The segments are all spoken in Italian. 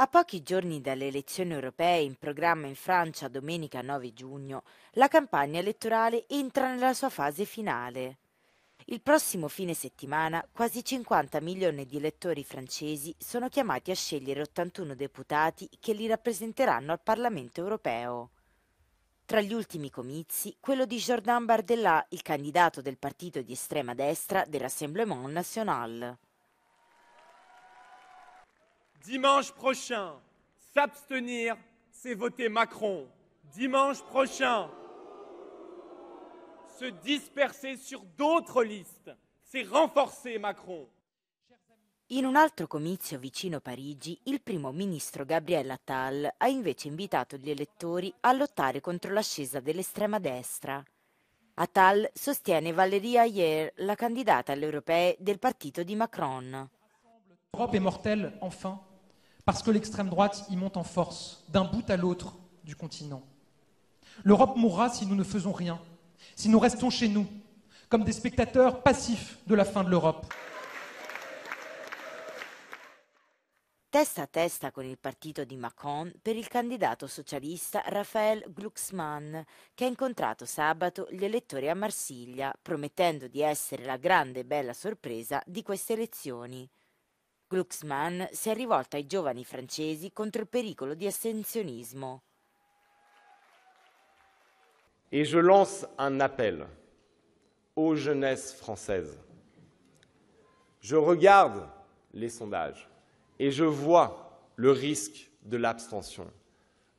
A pochi giorni dalle elezioni europee in programma in Francia domenica 9 giugno, la campagna elettorale entra nella sua fase finale. Il prossimo fine settimana quasi 50 milioni di elettori francesi sono chiamati a scegliere 81 deputati che li rappresenteranno al Parlamento europeo. Tra gli ultimi comizi, quello di Jordan Bardella, il candidato del partito di estrema destra dell'Assemblement National. Dimanche prochain, s'abstenir, c'est voter Macron. Dimanche prochain, se disperser sur d'autres listes, c'est renforcer Macron. In un altro comizio vicino Parigi, il primo ministro Gabriel Attal ha invece invitato gli elettori a lottare contro l'ascesa dell'estrema destra. Attal sostiene Valérie Ayer, la candidata alle europee del partito di Macron. L'Europe è mortelle, enfin parce que l'extrême droite y monte en force, d'un bout à l'autre du continent. L'Europe mourra si nous ne faisons rien, si nous restons chez nous, comme des spectateurs passifs de la fin de l'Europe. Testa a testa con il partito di Macron per il candidato socialista Raphaël Glucksmann, che ha incontrato sabato gli elettori a Marsiglia, promettendo di essere la grande e bella sorpresa di queste elezioni. Glucksmann s'est è aux jeunes français contre le il pericolo di Et je lance un appel aux jeunesses françaises. Je regarde les sondages et je vois le risque de l'abstention.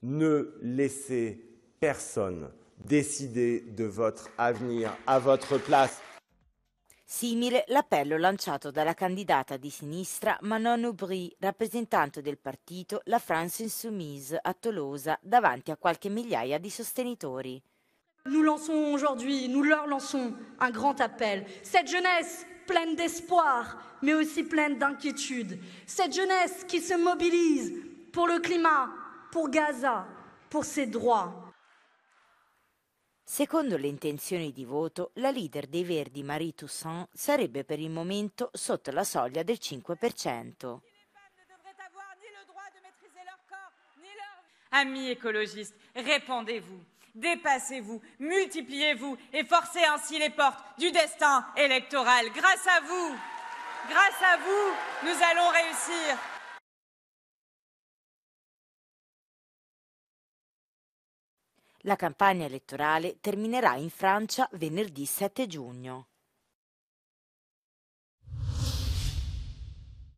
Ne laissez personne décider de votre avenir à votre place. Simile l'appello lanciato dalla candidata di sinistra Manon Aubry, rappresentante del partito La France Insoumise a Tolosa, davanti a qualche migliaia di sostenitori. Nous lançons aujourd'hui, nous leur lançons un grand appel. Cette jeunesse pleine d'espoir, mais aussi pleine d'inquiétude. Cette jeunesse qui se mobilise pour le climat, pour Gaza, pour ses droits. Secondo le intenzioni di voto, la leader des Verdi Marie Toussaint sarebbe per il momento sotto la soglia del 5%. Amis écologistes, répondez vous dépassez-vous, multipliez-vous et forcez ainsi les portes du destin électoral. Grâce à vous, grâce à vous, nous allons réussir. La campagna elettorale terminerà in Francia venerdì 7 giugno.